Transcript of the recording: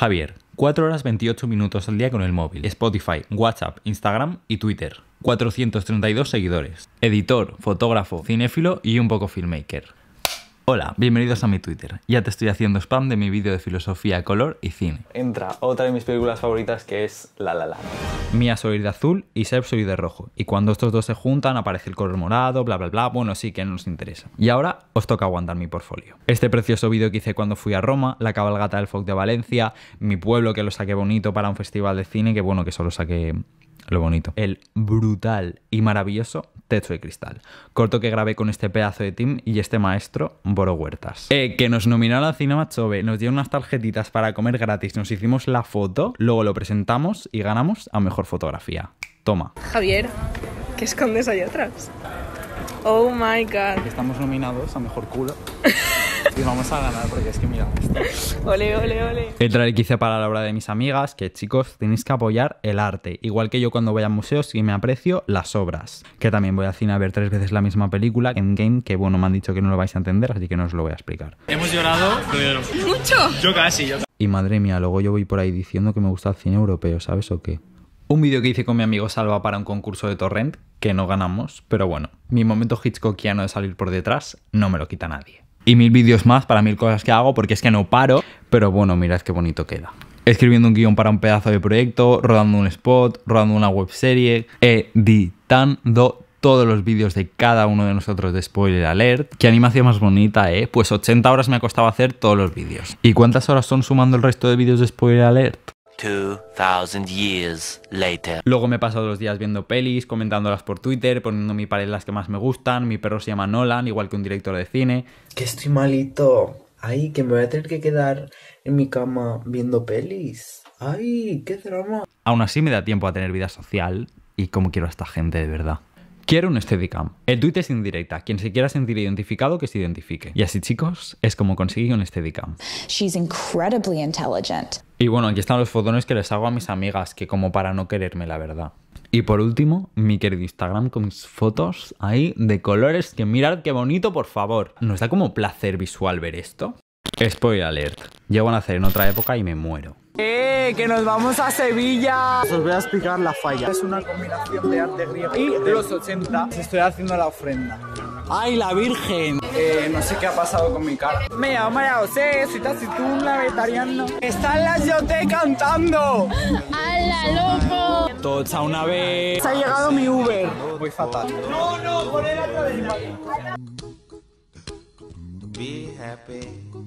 Javier, 4 horas 28 minutos al día con el móvil, Spotify, WhatsApp, Instagram y Twitter. 432 seguidores. Editor, fotógrafo, cinéfilo y un poco filmmaker. Hola, bienvenidos a mi Twitter. Ya te estoy haciendo spam de mi vídeo de filosofía, color y cine. Entra otra de mis películas favoritas que es La La Mía soy de azul y Seb soy de rojo. Y cuando estos dos se juntan aparece el color morado, bla bla bla. Bueno, sí que no nos interesa. Y ahora os toca aguantar mi portfolio. Este precioso vídeo que hice cuando fui a Roma, la cabalgata del foc de Valencia, mi pueblo que lo saqué bonito para un festival de cine, que bueno, que solo saqué lo bonito, el brutal y maravilloso Techo de Cristal, corto que grabé con este pedazo de Tim y este maestro, Boro Huertas. Eh, que nos nominaron a Cinema Chove, nos dieron unas tarjetitas para comer gratis, nos hicimos la foto, luego lo presentamos y ganamos a Mejor Fotografía. Toma. Javier, ¿qué escondes ahí atrás? Oh my god. Estamos nominados a Mejor Culo. Y vamos a ganar porque es que mira. Esto. Ole, ole, ole. El trailer que hice para la obra de mis amigas, que chicos, tenéis que apoyar el arte. Igual que yo cuando voy a museos y me aprecio las obras. Que también voy al cine a ver tres veces la misma película, en game, que bueno, me han dicho que no lo vais a entender, así que no os lo voy a explicar. Hemos llorado. Mucho. Yo casi, yo casi. Y madre mía, luego yo voy por ahí diciendo que me gusta el cine europeo, ¿sabes o qué? Un vídeo que hice con mi amigo Salva para un concurso de Torrent, que no ganamos, pero bueno, mi momento hitchcockiano de salir por detrás no me lo quita nadie y mil vídeos más para mil cosas que hago porque es que no paro. Pero bueno, mirad qué bonito queda. Escribiendo un guión para un pedazo de proyecto, rodando un spot, rodando una webserie, editando todos los vídeos de cada uno de nosotros de Spoiler Alert. Qué animación más bonita, ¿eh? Pues 80 horas me ha costado hacer todos los vídeos. ¿Y cuántas horas son sumando el resto de vídeos de Spoiler Alert? 2000 years later. Luego me he pasado los días viendo pelis, comentándolas por Twitter, poniendo mi pared las que más me gustan, mi perro se llama Nolan, igual que un director de cine. Que estoy malito. Ay, que me voy a tener que quedar en mi cama viendo pelis. Ay, qué drama. Aún así me da tiempo a tener vida social y cómo quiero a esta gente de verdad. Quiero un Steadicam. El tweet es indirecta. Quien se quiera sentir identificado, que se identifique. Y así, chicos, es como conseguí un Steadicam. She's incredibly intelligent. Y bueno, aquí están los fotones que les hago a mis amigas, que como para no quererme, la verdad. Y por último, mi querido Instagram con mis fotos ahí de colores, que mirad qué bonito, por favor. Nos da como placer visual ver esto. Spoiler alert, llego a hacer en otra época y me muero. ¡Eh! ¡Que nos vamos a Sevilla! Os voy a explicar la falla. Es una combinación de arte griego y de los 80. estoy haciendo la ofrenda. ¡Ay, la Virgen! Eh, no sé qué ha pasado con mi cara. Me llamo María José, soy un vegetariana. ¡Está en la Yote cantando! ¡Hala, loco! Tocha una vez. Se ha llegado mi Uber. Voy fatal. No, no, poner la vez! Be happy.